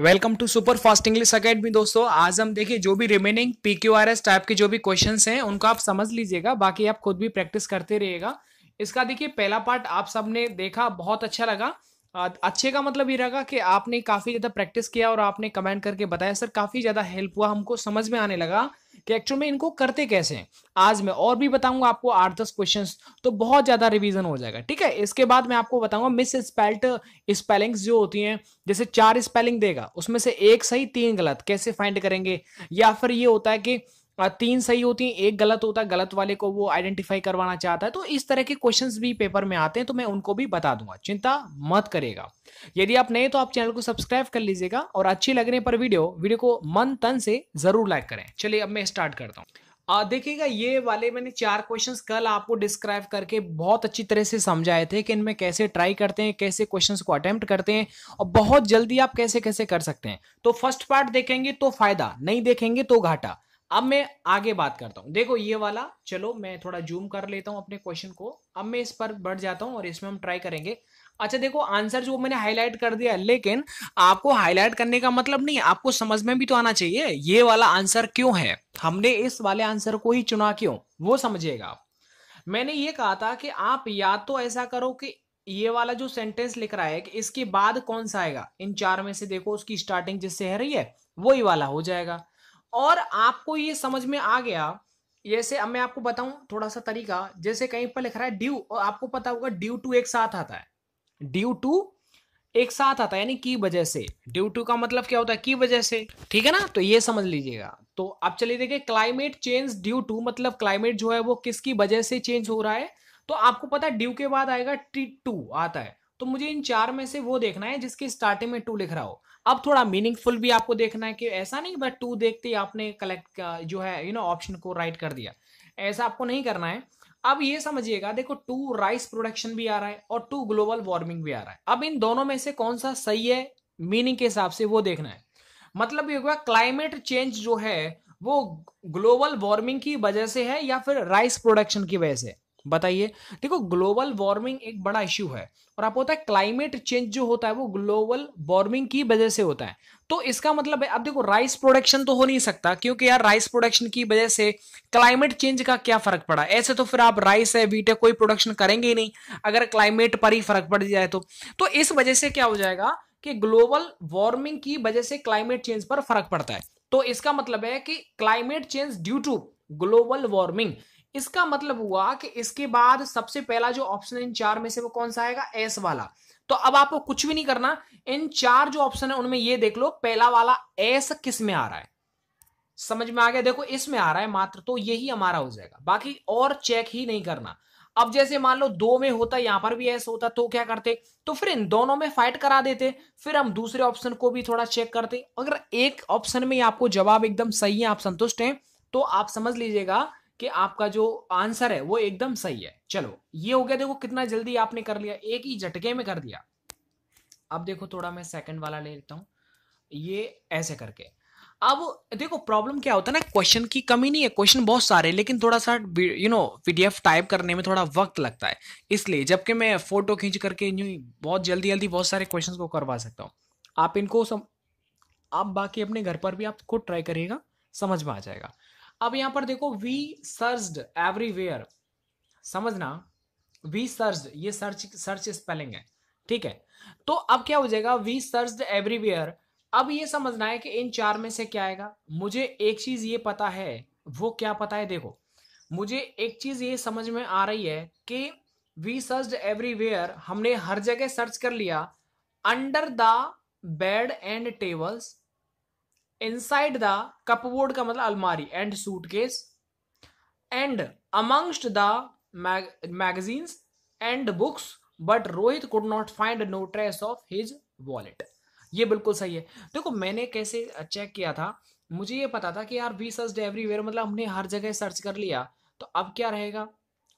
welcome to Super Fast English Academy दोस्तों आज हम देखिए जो भी remaining P Q R S type के जो भी क्वेश्चन हैं उनको आप समझ लीजिएगा बाकी आप खुद भी प्रैक्टिस करते रहिएगा इसका देखिए पहला पार्ट आप सबने देखा बहुत अच्छा लगा हाँ, अच्छे का मतलब ये रहा कि आपने काफ़ी ज़्यादा प्रैक्टिस किया और आपने कमेंट करके बताया सर काफ़ी ज़्यादा हेल्प हुआ हमको समझ में आने लगा कि एक्चुअल में इनको करते कैसे हैं आज मैं और भी बताऊंगा आपको आठ दस क्वेश्चन तो बहुत ज़्यादा रिविजन हो जाएगा ठीक है इसके बाद मैं आपको बताऊंगा मिस स्पेल्ट स्पेलिंग्स जो होती हैं जैसे चार स्पेलिंग देगा उसमें से एक सही तीन गलत कैसे फाइंड करेंगे या फिर ये होता है कि तीन सही होती हैं एक गलत होता है गलत वाले को वो आइडेंटिफाई करवाना चाहता है तो इस तरह के क्वेश्चंस भी पेपर में आते हैं तो मैं उनको भी बता दूंगा चिंता मत करेगा यदि आप नए तो आप चैनल को सब्सक्राइब कर लीजिएगा और अच्छी लगने पर वीडियो वीडियो को मन तन से जरूर लाइक करें चलिए अब मैं स्टार्ट करता हूँ देखिएगा ये वाले मैंने चार क्वेश्चंस कल आपको डिस्क्राइब करके बहुत अच्छी तरह से समझाए थे कि इनमें कैसे ट्राई करते हैं कैसे क्वेश्चंस को अटेम्प्ट करते हैं और बहुत जल्दी आप कैसे कैसे कर सकते हैं तो फर्स्ट पार्ट देखेंगे तो फायदा नहीं देखेंगे तो घाटा अब मैं आगे बात करता हूँ देखो ये वाला चलो मैं थोड़ा जूम कर लेता हूँ अपने क्वेश्चन को अब मैं इस पर बढ़ जाता हूँ और इसमें हम ट्राई करेंगे अच्छा देखो आंसर जो मैंने हाईलाइट कर दिया लेकिन आपको हाईलाइट करने का मतलब नहीं आपको समझ में भी तो आना चाहिए ये वाला आंसर क्यों है हमने इस वाले आंसर को ही चुना क्यों वो समझिएगा आप मैंने ये कहा था कि आप या तो ऐसा करो कि ये वाला जो सेंटेंस लिख रहा है कि इसके बाद कौन सा आएगा इन चार में से देखो उसकी स्टार्टिंग जिससे है रही है वही वाला हो जाएगा और आपको ये समझ में आ गया जैसे अब मैं आपको बताऊं थोड़ा सा तरीका जैसे कहीं पर लिख रहा है ड्यू और आपको पता होगा ड्यू टू एक साथ आता है ड्यू टू एक साथ आता है यानी की वजह से ड्यू टू का मतलब क्या होता है की वजह से ठीक है ना तो ये समझ लीजिएगा तो आप चलिए देखिए क्लाइमेट चेंज ड्यू टू मतलब क्लाइमेट जो है वो किसकी वजह से चेंज हो रहा है तो आपको पता है ड्यू के बाद आएगा टी टू आता है तो मुझे इन चार में से वो देखना है जिसके स्टार्टिंग में टू लिख रहा हो अब थोड़ा मीनिंगफुल भी आपको देखना है कि ऐसा नहीं बस टू देखते ही आपने कलेक्ट जो है यू नो ऑप्शन को राइट कर दिया ऐसा आपको नहीं करना है अब ये समझिएगा देखो टू राइस प्रोडक्शन भी आ रहा है और टू ग्लोबल वार्मिंग भी आ रहा है अब इन दोनों में से कौन सा सही है मीनिंग के हिसाब से वो देखना है मतलब ये होगा क्लाइमेट चेंज जो है वो ग्लोबल वार्मिंग की वजह से है या फिर राइस प्रोडक्शन की वजह से बताइए देखो ग्लोबल वार्मिंग एक बड़ा इश्यू है और आपको होता है क्लाइमेट चेंज जो होता है वो ग्लोबल वार्मिंग की वजह से होता है तो इसका मतलब है अब देखो राइस प्रोडक्शन तो हो नहीं सकता क्योंकि यार राइस प्रोडक्शन की वजह से क्लाइमेट चेंज का क्या फर्क पड़ा ऐसे तो फिर आप राइस है वीट है कोई प्रोडक्शन करेंगे ही नहीं अगर क्लाइमेट पर ही फर्क पड़ जाए तो, तो इस वजह से क्या हो जाएगा कि ग्लोबल वार्मिंग की वजह से क्लाइमेट चेंज पर फर्क पड़ता है तो इसका मतलब है कि climate change due to global warming इसका मतलब हुआ कि इसके बाद सबसे पहला जो ऑप्शन है इन चार में से वो कौन सा आएगा एस वाला तो अब आपको कुछ भी नहीं करना इन चार जो ऑप्शन है उनमें ये देख लो पहला वाला एस किस में आ रहा है समझ में आ गया देखो इसमें आ रहा है मात्र तो यही हमारा हो जाएगा बाकी और चेक ही नहीं करना अब जैसे मान लो दो में होता यहां पर भी ऐसा होता तो क्या करते तो फिर इन दोनों में फाइट करा देते फिर हम दूसरे ऑप्शन को भी थोड़ा चेक करते अगर एक ऑप्शन में आपको जवाब एकदम सही है आप संतुष्ट हैं तो आप समझ लीजिएगा कि आपका जो आंसर है वो एकदम सही है चलो ये हो गया देखो कितना जल्दी आपने कर लिया एक ही झटके में कर दिया अब देखो थोड़ा मैं सेकंड वाला ले लेता हूँ ये ऐसे करके अब देखो प्रॉब्लम क्या होता है ना क्वेश्चन की कमी नहीं है क्वेश्चन बहुत सारे लेकिन थोड़ा सा यू नो पीडीएफ टाइप करने में थोड़ा वक्त लगता है इसलिए जबकि मैं फोटो खींच करके बहुत जल्दी जल्दी बहुत सारे क्वेश्चन को करवा सकता हूँ आप इनको सम आप बाकी अपने घर पर भी आप खुद ट्राई करिएगा समझ में आ जाएगा अब यहां पर देखो वी सर्च्ड एवरीवेयर समझना वी सर्च ये सर्च सर्च स्पेलिंग है ठीक है तो अब क्या हो जाएगा वी सर्च एवरीवेयर अब ये समझना है कि इन चार में से क्या आएगा मुझे एक चीज ये पता है वो क्या पता है देखो मुझे एक चीज ये समझ में आ रही है कि वी सर्च एवरीवेयर हमने हर जगह सर्च कर लिया under the bed and tables inside the cupboard का मतलब अलमारी and suitcase and amongst the magazines and books but Rohit could not find no trace of his wallet ये बिल्कुल सही है देखो मैंने कैसे चेक किया था मुझे ये पता था कि यार वी सर्च एवरीवेयर मतलब हमने हर जगह सर्च कर लिया तो अब क्या रहेगा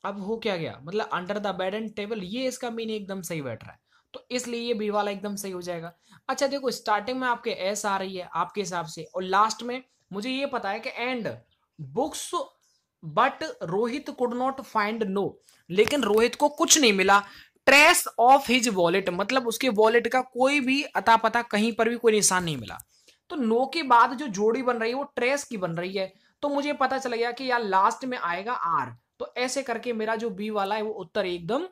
अब हो क्या गया मतलब under the bed and table ये इसका मीनिंग एकदम सही बैठ रहा है तो इसलिए ये बी वाला एकदम सही हो जाएगा अच्छा देखो स्टार्टिंग में आपके एस आ रही है आपके हिसाब से और लास्ट में मुझे ये पता है कि and books but Rohit could not find no लेकिन रोहित को कुछ नहीं मिला ट्रेस ऑफ हिज वॉलेट मतलब उसके वॉलेट का कोई भी अता पता कहीं पर भी कोई निशान नहीं मिला तो नो के बाद जो जोड़ी बन रही है वो ट्रेस की बन रही है तो मुझे पता चल गया कि यार लास्ट में आएगा आर तो ऐसे करके मेरा जो बी वाला है वो उत्तर एकदम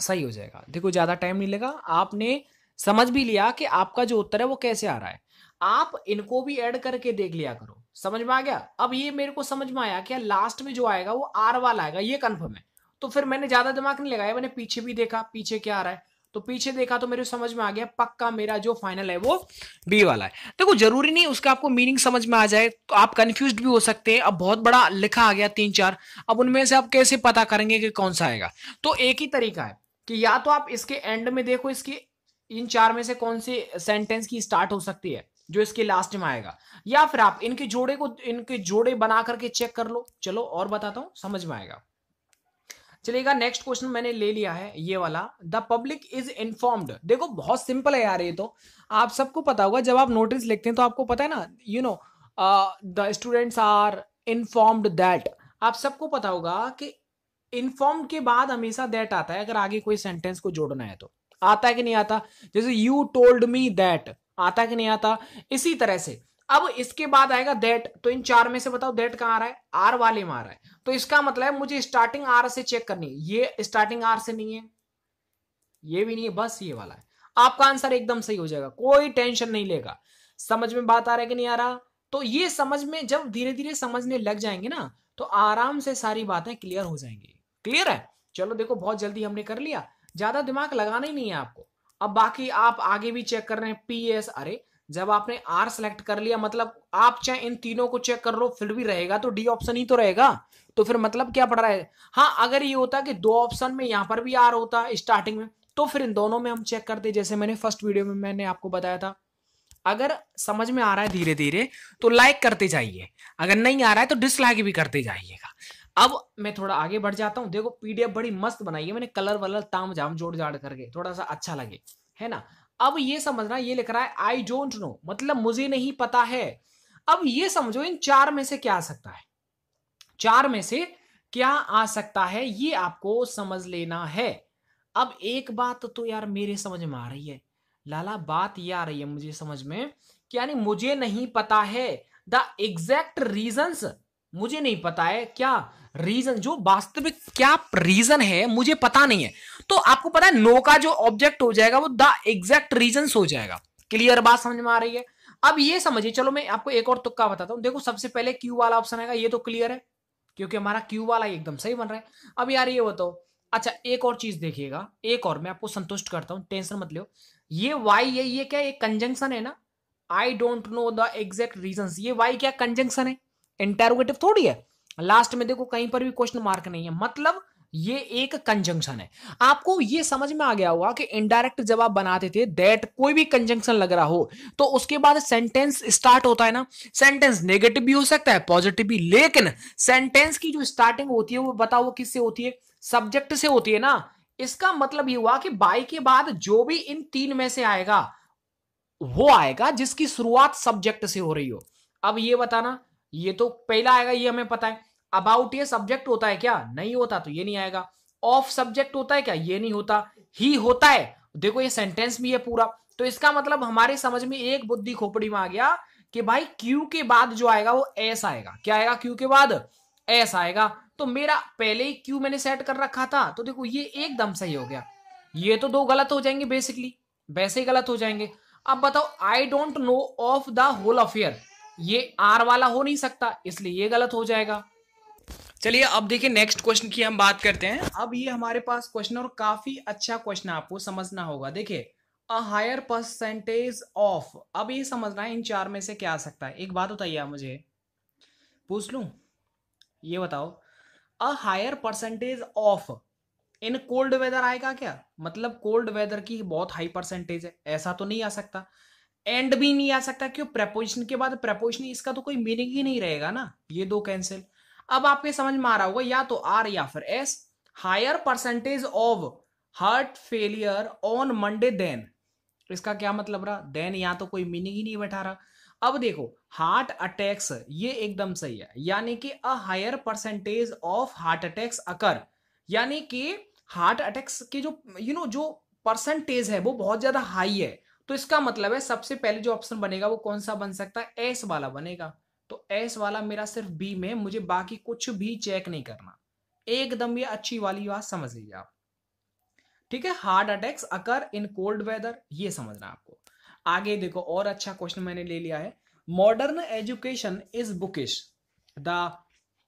सही हो जाएगा देखो ज़्यादा टाइम नहीं लेगा आपने समझ भी लिया कि आपका जो उत्तर है वो कैसे आ रहा है आप इनको भी ऐड करके देख लिया करो समझ में आ गया अब ये मेरे को समझ में आया कि लास्ट में जो आएगा वो आर वाला आएगा ये कन्फर्म है तो फिर मैंने ज़्यादा दिमाग नहीं लगाया मैंने पीछे भी देखा पीछे क्या आ रहा है तो पीछे देखा तो मेरे समझ में आ गया पक्का मेरा जो फाइनल है वो बी वाला है देखो जरूरी नहीं उसका आपको मीनिंग समझ में आ जाए तो आप कंफ्यूज भी हो सकते हैं अब बहुत बड़ा लिखा आ गया तीन चार अब उनमें से आप कैसे पता करेंगे कि कौन सा आएगा तो एक ही तरीका है कि या तो आप इसके एंड में देखो इसके इन चार में से कौन सी सेंटेंस की स्टार्ट हो सकती है जो इसके लास्ट में आएगा या फिर आप इनके जोड़े को इनके जोड़े बना करके चेक कर लो चलो और बताता हूं समझ में आएगा चलेगा नेक्स्ट क्वेश्चन मैंने ले लिया है ये वाला द पब्लिक इज इन्फॉर्म्ड देखो बहुत सिंपल है यार ये तो आप सबको पता होगा जब आप नोटिस लिखते हैं तो आपको पता है ना you know the students are informed that आप सबको पता होगा कि इन्फॉर्म के बाद हमेशा दैट आता है अगर आगे कोई सेंटेंस को जोड़ना है तो आता है कि नहीं आता जैसे यू टोल्ड मी दैट आता कि नहीं आता इसी तरह से अब इसके बाद आएगा दैट तो इन चार में से बताओ दैट कहां आ रहा है आर वाले में आ रहा है तो इसका मतलब है मुझे स्टार्टिंग आर से चेक करनी है ये स्टार्टिंग आर से नहीं है ये भी नहीं है बस ये वाला है आपका आंसर एकदम सही हो जाएगा कोई टेंशन नहीं लेगा समझ में बात आ रहा है कि नहीं आ रहा तो ये समझ में जब धीरे धीरे समझने लग जाएंगे ना तो आराम से सारी बातें क्लियर हो जाएंगी क्लियर है चलो देखो बहुत जल्दी हमने कर लिया ज्यादा दिमाग लगाना ही नहीं है आपको अब बाकी आप आगे भी चेक कर रहे हैं पी एस अरे जब आपने आर सेलेक्ट कर लिया मतलब आप चाहे इन तीनों को चेक कर लो फिर भी रहेगा तो डी ऑप्शन ही तो रहेगा तो फिर मतलब क्या पड़ रहा है हाँ अगर ये होता कि दो ऑप्शन में यहां पर भी आर होता स्टार्टिंग में तो फिर इन दोनों में हम चेक करते जैसे मैंने फर्स्ट वीडियो में मैंने आपको बताया था अगर समझ में आ रहा है धीरे धीरे तो लाइक करते जाइए अगर नहीं आ रहा है तो डिसलाइक भी करते जाइएगा अब मैं थोड़ा आगे बढ़ जाता हूँ देखो पीडीएफ बड़ी मस्त बनाई है मैंने कलर वलर ताम जाम जोड़ जाड़ करके थोड़ा सा अच्छा लगे है ना अब ये समझना ये लिख रहा है आई डोंट नो मतलब मुझे नहीं पता है अब ये समझो इन चार में से क्या आ सकता है चार में से क्या आ सकता है ये आपको समझ लेना है अब एक बात तो यार मेरे समझ में आ रही है लाला बात ये आ रही है मुझे समझ में कि यानी मुझे नहीं पता है द एग्जैक्ट रीजन्स मुझे नहीं पता है क्या रीजन जो वास्तविक क्या रीजन है मुझे पता नहीं है तो आपको पता है नो का जो ऑब्जेक्ट हो जाएगा वो द एग्जैक्ट रीजन हो जाएगा क्लियर बात समझ में आ रही है अब ये समझिए चलो मैं आपको एक और तुक्का बताता हूँ देखो सबसे पहले क्यू वाला ऑप्शन आएगा ये तो क्लियर है क्योंकि हमारा क्यू वाला एकदम सही बन रहा है अब यार ये बताओ अच्छा एक और चीज देखिएगा एक और मैं आपको संतुष्ट करता हूँ टेंशन मत लो ये वाई ये, ये क्या एक कंजंक्शन है ना I don't know the exact reason ये वाई क्या कंजंक्शन है इंटेरोगेटिव थोड़ी है लास्ट में देखो कहीं पर भी क्वेश्चन मार्क नहीं है मतलब ये एक कंजंक्शन है आपको ये समझ में आ गया होगा कि इनडायरेक्ट जब आप बनाते थे दैट कोई भी कंजंक्शन लग रहा हो तो उसके बाद सेंटेंस स्टार्ट होता है ना सेंटेंस नेगेटिव भी हो सकता है पॉजिटिव भी लेकिन सेंटेंस की जो स्टार्टिंग होती है वो बताओ किससे होती है सब्जेक्ट से होती है ना इसका मतलब ये हुआ कि बाई के बाद जो भी इन तीन में से आएगा वो आएगा जिसकी शुरुआत सब्जेक्ट से हो रही हो अब ये बताना ये तो पहला आएगा ये हमें पता है अबाउट ये सब्जेक्ट होता है क्या नहीं होता तो ये नहीं आएगा ऑफ सब्जेक्ट होता है क्या ये नहीं होता ही होता है देखो ये सेंटेंस भी है पूरा तो इसका मतलब हमारे समझ में एक बुद्धि खोपड़ी में आ गया कि भाई क्यू के बाद जो आएगा वो एस आएगा क्या आएगा क्यू के बाद एस आएगा तो मेरा पहले ही क्यू मैंने सेट कर रखा था तो देखो ये एकदम सही हो गया ये तो दो गलत हो जाएंगे बेसिकली वैसे ही गलत हो जाएंगे अब बताओ I don't know of the whole affair ये आर वाला हो नहीं सकता इसलिए ये गलत हो जाएगा चलिए अब देखिए नेक्स्ट क्वेश्चन की हम बात करते हैं अब ये हमारे पास क्वेश्चन और काफी अच्छा क्वेश्चन आपको समझना होगा देखिए अ हायर परसेंटेज ऑफ अब ये समझना है इन चार में से क्या आ सकता है एक बात बताइए आप मुझे पूछ लू ये बताओ a higher percentage of in cold weather आएगा क्या मतलब कोल्ड वेदर की बहुत हाई परसेंटेज है ऐसा तो नहीं आ सकता एंड भी नहीं आ सकता क्यों प्रपोजिशन के बाद प्रपोजिशन इसका तो कोई मीनिंग ही नहीं रहेगा ना ये दो कैंसिल अब आपके समझ में आ रहा होगा या तो आर या फिर S higher percentage of heart failure on Monday then इसका क्या मतलब रहा देन या तो कोई मीनिंग ही नहीं बैठा रहा अब देखो हार्ट अटैक्स ये एकदम सही है यानी कि a higher percentage of heart attacks occur यानी कि हार्ट अटैक्स के जो यू you नो know, जो परसेंटेज है वो बहुत ज्यादा हाई है तो इसका मतलब है सबसे पहले जो ऑप्शन बनेगा वो कौन सा बन सकता है एस वाला बनेगा तो एस वाला मेरा सिर्फ बी में मुझे बाकी कुछ भी चेक नहीं करना एकदम ये अच्छी वाली बात समझ लीजिए आप ठीक है heart attacks occur in cold weather ये समझना आपको आगे देखो और अच्छा क्वेश्चन मैंने ले लिया है modern education is bookish the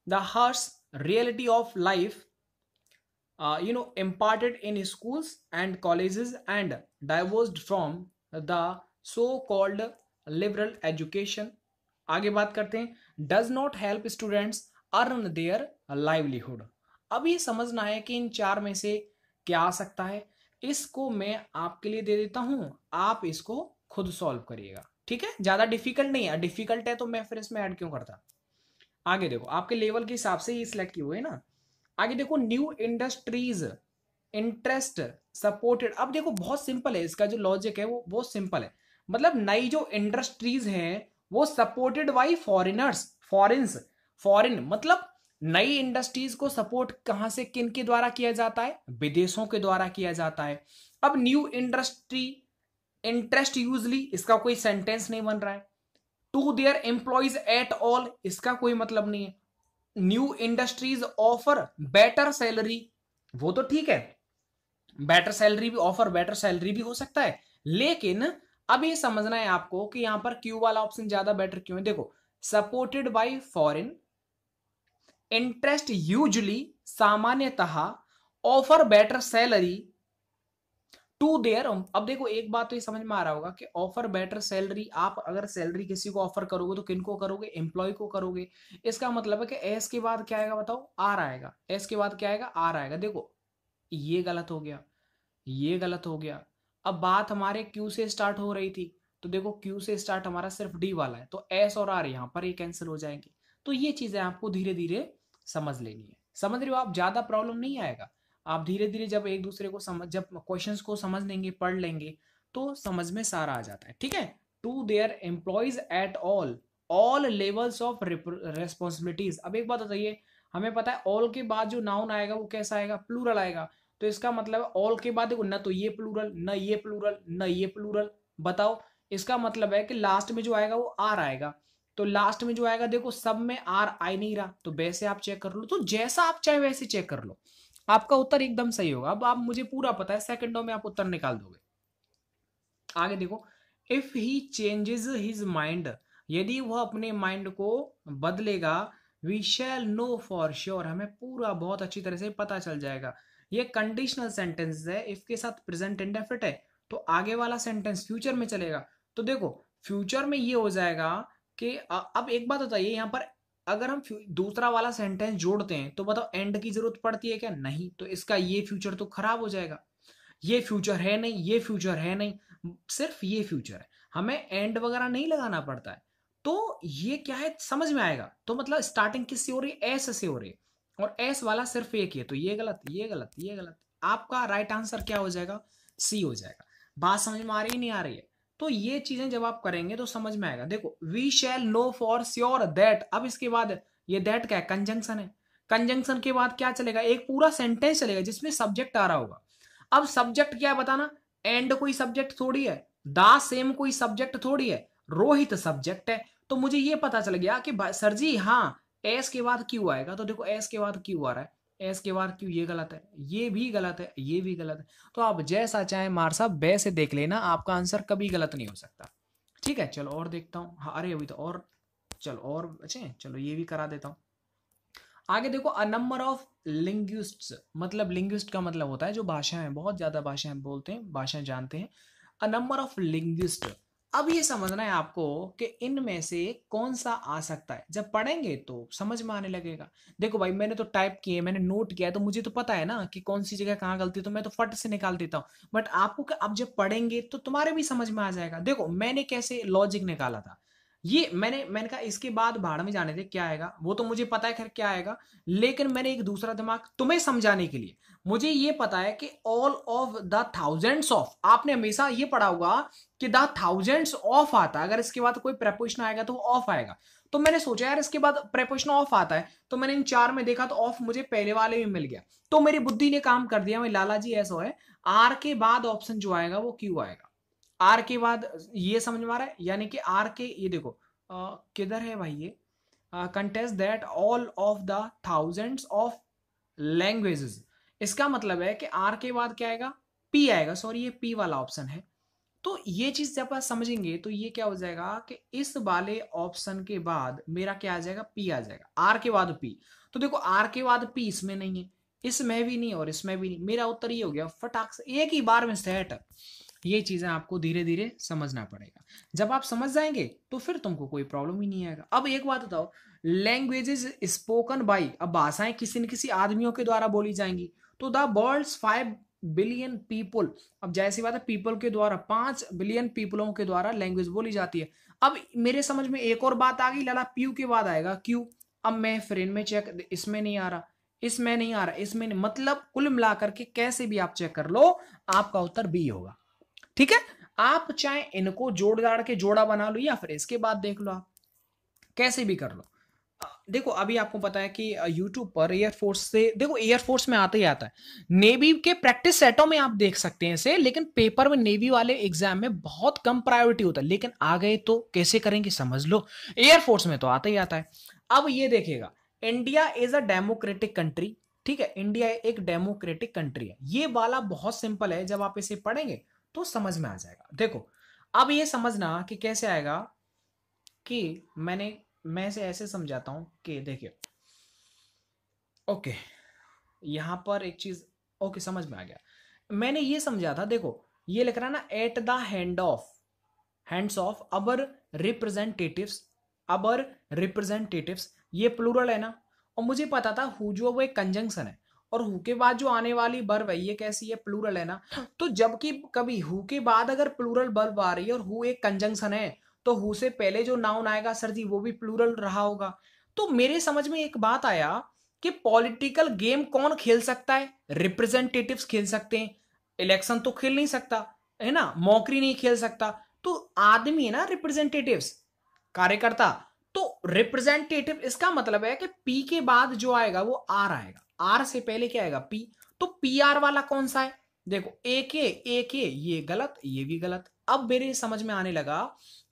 the harsh reality of life you know imparted in schools and colleges and divorced from the so called liberal education आगे बात करते हैं does not help students earn their livelihood अब ये समझना है कि इन चार में से क्या आ सकता है इसको मैं आपके लिए दे देता हूं आप इसको खुद सॉल्व करिएगा ठीक है ज्यादा डिफिकल्ट नहीं है डिफिकल्ट है तो मैं फिर इसमें ऐड क्यों करता आगे देखो आपके लेवल के हिसाब से ही सिलेक्ट किए हुए ना आगे देखो न्यू इंडस्ट्रीज इंटरेस्ट सपोर्टेड अब देखो बहुत सिंपल है इसका जो लॉजिक है वो बहुत सिंपल है मतलब नई जो इंडस्ट्रीज हैं वो supported by foreigners foreigns foreign मतलब नई इंडस्ट्रीज को सपोर्ट कहाँ से किन के द्वारा किया जाता है विदेशों के द्वारा किया जाता है अब न्यू इंडस्ट्री इंटरेस्ट यूजली इसका कोई सेंटेंस नहीं बन रहा है to their employees at all इसका कोई मतलब नहीं है new industries offer better salary वो तो ठीक है बेटर सैलरी भी ऑफर बेटर सैलरी भी हो सकता है लेकिन अब ये समझना है आपको कि यहां पर क्यू वाला ऑप्शन ज्यादा बेटर क्यों है देखो supported by foreign interest usually सामान्यतः offer better salary to their अब देखो एक बात तो ये समझ में आ रहा होगा कि ऑफर बेटर सैलरी आप अगर सैलरी किसी को ऑफर करोगे तो किनको करोगे एम्प्लॉय को करोगे इसका मतलब है कि एस के बाद क्या आएगा बताओ आर आएगा एस के बाद क्या आएगा आर आएगा देखो ये गलत हो गया ये गलत हो गया अब बात हमारे क्यू से स्टार्ट हो रही थी तो देखो क्यू से स्टार्ट हमारा सिर्फ डी वाला है तो एस और आर यहाँ पर ये कैंसिल हो जाएंगे तो ये चीज़ें आपको धीरे धीरे समझ लेनी है समझ रहे हो आप ज़्यादा प्रॉब्लम नहीं आएगा आप धीरे धीरे जब एक दूसरे को समझ जब क्वेश्चंस को समझ लेंगे पढ़ लेंगे तो समझ में सारा आ जाता है ठीक है to their employees at all all levels of responsibilities अब एक बात बताइए हमें पता है ऑल के बाद जो नाउन आएगा वो कैसा आएगा प्लूरल आएगा तो इसका मतलब ऑल के बाद देखो न तो ये प्लूरल न ये प्लूरल न ये प्लूरल बताओ इसका मतलब है कि लास्ट में जो आएगा वो आर आएगा तो लास्ट में जो आएगा देखो सब में आर आई नहीं रहा तो वैसे आप चेक कर लो तो जैसा आप चाहे वैसे चेक कर लो आपका उत्तर एकदम सही होगा अब आप मुझे पूरा पता है सेकंडों में आप उत्तर निकाल दोगे आगे देखो if he changes his mind यदि वह अपने माइंड को बदलेगा we shall know for sure हमें पूरा बहुत अच्छी तरह से पता चल जाएगा ये कंडीशनल सेंटेंस है इफ के साथ प्रेजेंट इंडेफिट है तो आगे वाला सेंटेंस फ्यूचर में चलेगा तो देखो फ्यूचर में ये हो जाएगा कि अब एक बात बताइए यहाँ पर अगर हम दूसरा वाला सेंटेंस जोड़ते हैं तो बताओ एंड की जरूरत पड़ती है क्या नहीं तो इसका ये फ्यूचर तो खराब हो जाएगा ये फ्यूचर है नहीं ये फ्यूचर है नहीं सिर्फ ये फ्यूचर है हमें एंड वगैरह नहीं लगाना पड़ता है तो ये क्या है समझ में आएगा तो मतलब स्टार्टिंग किससे हो रही है एस से हो रही है और एस वाला सिर्फ एक ही है तो ये गलत ये गलत ये गलत आपका राइट आंसर क्या हो जाएगा सी हो जाएगा बात समझ में आ रही नहीं आ रही है तो ये चीजें जब आप करेंगे तो समझ में आएगा देखो we shall know for sure that अब इसके बाद ये दैट क्या है कंजंक्शन है कंजंक्शन के बाद क्या चलेगा एक पूरा सेंटेंस चलेगा जिसमें सब्जेक्ट आ रहा होगा अब सब्जेक्ट क्या है बताना एंड कोई सब्जेक्ट थोड़ी है दास सेम कोई सब्जेक्ट थोड़ी है रोहित सब्जेक्ट है तो मुझे ये पता चल गया कि सर जी हाँ एस के बाद क्यू आएगा तो देखो एस के बाद क्यू आ रहा है एस के बाद क्यू ये गलत है ये भी गलत है ये भी गलत है तो आप जैसा चाहे मार साहब वैसे देख लेना आपका आंसर कभी गलत नहीं हो सकता ठीक है चलो और देखता हूँ हाँ अरे अभी तो और चलो और अच्छे चलो ये भी करा देता हूँ आगे देखो अ नंबर ऑफ लिंग्विस्ट मतलब लिंग्विस्ट का मतलब होता है जो भाषाएं बहुत ज़्यादा भाषाएं बोलते हैं भाषाएं जानते हैं अ नंबर ऑफ लिंग्विस्ट अब ये समझना है आपको कि इनमें से कौन सा आ सकता है जब पढ़ेंगे तो समझ में आने लगेगा देखो भाई मैंने तो टाइप किए मैंने नोट किया तो मुझे तो पता है ना कि कौन सी जगह कहाँ गलती तो मैं तो फट से निकाल देता हूँ बट आपको कि अब जब पढ़ेंगे तो तुम्हारे भी समझ में आ जाएगा देखो मैंने कैसे लॉजिक निकाला था ये मैंने मैंने कहा इसके बाद भाड़ में जाने थे क्या आएगा वो तो मुझे पता है खैर क्या आएगा लेकिन मैंने एक दूसरा दिमाग तुम्हें समझाने के लिए मुझे ये पता है कि all of the thousands of आपने हमेशा ये पढ़ा होगा कि द थाउजेंड्स ऑफ आता है अगर इसके बाद कोई प्रेपोजिशन आएगा तो वो ऑफ आएगा तो मैंने सोचा यार इसके बाद प्रेपोजिशन ऑफ आता है तो मैंने इन चार में देखा तो ऑफ मुझे पहले वाले में मिल गया तो मेरी बुद्धि ने काम कर दिया मैं लाला जी ऐसा है आर के बाद ऑप्शन जो आएगा वो क्यू आएगा आर के बाद ये समझ में आ रहा है यानी कि आर के ये देखो किधर है भाई ये context that all of the thousands of languages इसका मतलब है कि आर के बाद क्या आएगा पी आएगा सॉरी ये पी वाला ऑप्शन है तो ये चीज जब आप समझेंगे तो ये क्या हो जाएगा कि इस वाले ऑप्शन के बाद मेरा क्या आ जाएगा पी आ जाएगा आर के बाद पी तो देखो आर के बाद पी इसमें नहीं है इसमें भी नहीं और इसमें भी नहीं मेरा उत्तर ये हो गया फटाक से एक ही बार में सेट ये चीजें आपको धीरे धीरे समझना पड़ेगा जब आप समझ जाएंगे तो फिर तुमको कोई प्रॉब्लम ही नहीं आएगा अब एक बात बताओ लैंग्वेजेस स्पोकन बाई अब भाषाएं किसी न किसी आदमियों के द्वारा बोली जाएंगी टू तो the world five billion people अब जैसी बात है पीपल के द्वारा पांच बिलियन पीपलों के द्वारा लैंग्वेज बोली जाती है अब मेरे समझ में एक और बात आ गई लाला प्यू के बाद आएगा क्यू अब मैं फिर में चेक इसमें नहीं आ रहा इसमें नहीं आ रहा इसमें नहीं मतलब कुल मिलाकर के कैसे भी आप चेक कर लो आपका उत्तर बी होगा ठीक है आप चाहे इनको जोड़ जाड़ के जोड़ा बना लो या फिर इसके बाद देख लो आप कैसे भी कर लो देखो अभी आपको पता है कि यूट्यूब पर एयरफोर्स से देखो एयरफोर्स में आता ही आता है नेवी के प्रैक्टिस सेटों में आप देख सकते हैं इसे लेकिन पेपर में नेवी वाले एग्जाम में बहुत कम प्रायोरिटी होता है लेकिन आ गए तो कैसे करेंगे समझ लो एयरफोर्स में तो आता ही आता है अब ये देखेगा India is a democratic country ठीक है इंडिया एक डेमोक्रेटिक कंट्री है ये वाला बहुत सिंपल है जब आप इसे पढ़ेंगे तो समझ में आ जाएगा देखो अब ये समझना कि कैसे आएगा कि मैंने मैं इसे ऐसे समझाता हूँ कि देखिए ओके यहाँ पर एक चीज़ ओके समझ में आ गया मैंने ये समझा था देखो ये लिख रहा है ना at the hand of hands of our representatives our representatives ये प्लूरल है ना और मुझे पता था हु जो वो एक कंजंक्शन है और हु के बाद जो आने वाली बर्ब है ये कैसी है प्लूरल है ना तो जबकि कभी हु के बाद अगर प्लूरल बर्ब आ रही है और हु एक कंजंक्शन है तो हु से पहले जो नाउन आएगा सर जी वो भी प्लूरल रहा होगा तो मेरे समझ में एक बात आया कि पॉलिटिकल गेम कौन खेल सकता है रिप्रेजेंटेटिव्स खेल सकते हैं इलेक्शन तो खेल नहीं सकता है ना मौकरी नहीं खेल सकता तो आदमी है ना रिप्रेजेंटेटिव्स कार्यकर्ता तो रिप्रेजेंटेटिव इसका मतलब है कि पी के बाद जो आएगा वो आर आएगा आर से पहले क्या आएगा पी तो पी आर वाला कौन सा है देखो ए के ए के ये गलत ये भी गलत अब मेरे समझ में आने लगा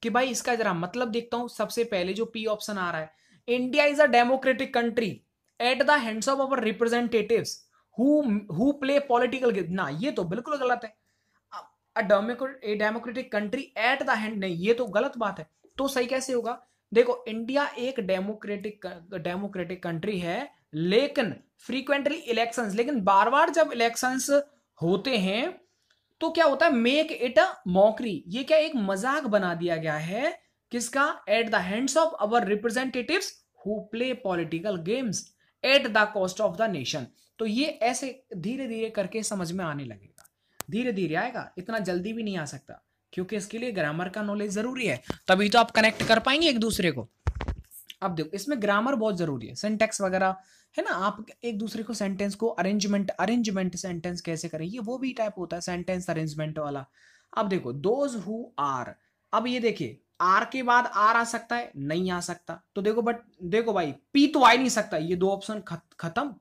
कि भाई इसका जरा मतलब देखता हूं सबसे पहले जो पी ऑप्शन आ रहा है India is a democratic country at the hands of our representative who play political ना ये तो बिल्कुल गलत है democratic country at the hand नहीं ये तो गलत बात है तो सही कैसे होगा देखो इंडिया एक डेमोक्रेटिक डेमोक्रेटिक कंट्री है लेकिन फ्रीक्वेंटली इलेक्शंस लेकिन बार बार जब इलेक्शंस होते हैं तो क्या होता है मेक इट अ मॉकरी ये क्या एक मजाक बना दिया गया है किसका at the hands of our representative who play political games at the cost of the nation तो ये ऐसे धीरे धीरे करके समझ में आने लगेगा धीरे धीरे आएगा इतना जल्दी भी नहीं आ सकता क्योंकि इसके लिए ग्रामर का नॉलेज जरूरी है तभी तो आप कनेक्ट कर पाएंगे एक दूसरे को अब देखो इसमें ग्रामर बहुत जरूरी है सिंटेक्स वगैरह है ना आप एक दूसरे को सेंटेंस को अरेंजमेंट अरेंजमेंट सेंटेंस कैसे ये वो भी टाइप होता है सेंटेंस अरेंजमेंट वाला अब देखो दोज हु आर अब ये देखिए आर के बाद आर आ सकता है नहीं आ सकता तो देखो बट देखो भाई पी तो आ नहीं सकता ये दो ऑप्शन खत्म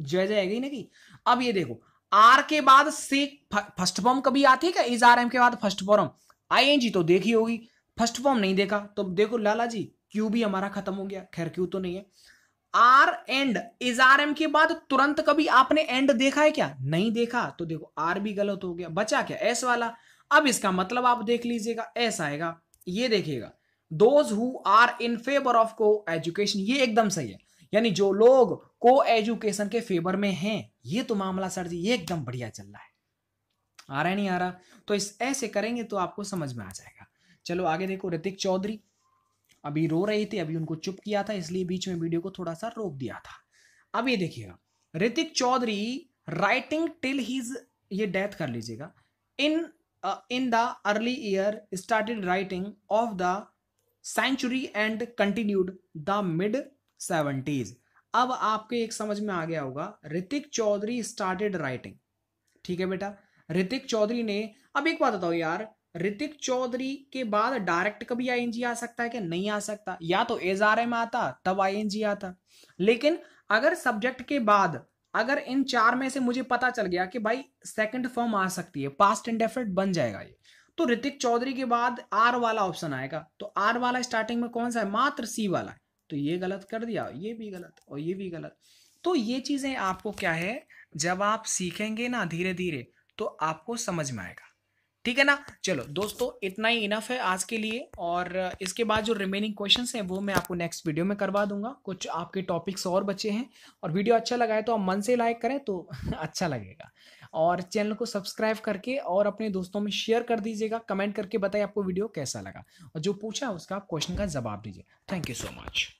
जय जय गई ना कि अब ये देखो आर के बाद से फर्स्ट फॉर्म कभी आती है क्या इज आर एम के बाद first form I N G तो देखी होगी फर्स्ट फॉर्म नहीं देखा तो देखो लाला जी क्यू भी हमारा खत्म हो गया खैर क्यू तो नहीं है R and is R M के बाद तुरंत कभी आपने एंड देखा है क्या नहीं देखा तो देखो आर भी गलत हो गया बचा क्या एस वाला अब इसका मतलब आप देख लीजिएगा एस आएगा ये देखिएगा those who are in favour of को एजुकेशन ये एकदम सही है यानी जो लोग को एजुकेशन के फेवर में हैं ये तो मामला सर जी ये एकदम बढ़िया चल रहा है आ रहा है नहीं आ रहा तो इस ऐसे करेंगे तो आपको समझ में आ जाएगा चलो आगे देखो ऋतिक चौधरी अभी रो रहे थे अभी उनको चुप किया था इसलिए बीच में वीडियो को थोड़ा सा रोक दिया था अब ये देखिएगा Hrithik Chaudhary writing till his ये डेथ कर लीजिएगा in in the early year started writing of the century and continued the mid seventies अब आपके एक समझ में आ गया होगा ऋतिक चौधरी स्टार्टेड राइटिंग ठीक है बेटा ऋतिक चौधरी ने अब एक बात बताओ यार ऋतिक चौधरी के बाद डायरेक्ट कभी आईएनजी आ सकता है कि नहीं आ सकता या तो एज आर एम आता तब आईएनजी आता लेकिन अगर सब्जेक्ट के बाद अगर इन चार में से मुझे पता चल गया कि भाई सेकंड फॉर्म आ सकती है पास्ट इंडेफिनिट बन जाएगा ये तो ऋतिक चौधरी के बाद आर वाला ऑप्शन आएगा तो आर वाला स्टार्टिंग में कौन सा है मात्र सी वाला है तो ये गलत कर दिया ये भी गलत और ये भी गलत तो ये चीजें आपको क्या है जब आप सीखेंगे ना धीरे धीरे तो आपको समझ में आएगा ठीक है ना चलो दोस्तों इतना ही इनफ है आज के लिए और इसके बाद जो रिमेनिंग क्वेश्चन हैं वो मैं आपको नेक्स्ट वीडियो में करवा दूंगा कुछ आपके टॉपिक्स और बचे हैं और वीडियो अच्छा लगा है तो आप मन से लाइक करें तो अच्छा लगेगा और चैनल को सब्सक्राइब करके और अपने दोस्तों में शेयर कर दीजिएगा कमेंट करके बताइए आपको वीडियो कैसा लगा और जो पूछा उसका आप क्वेश्चन का जवाब दीजिए थैंक यू सो मच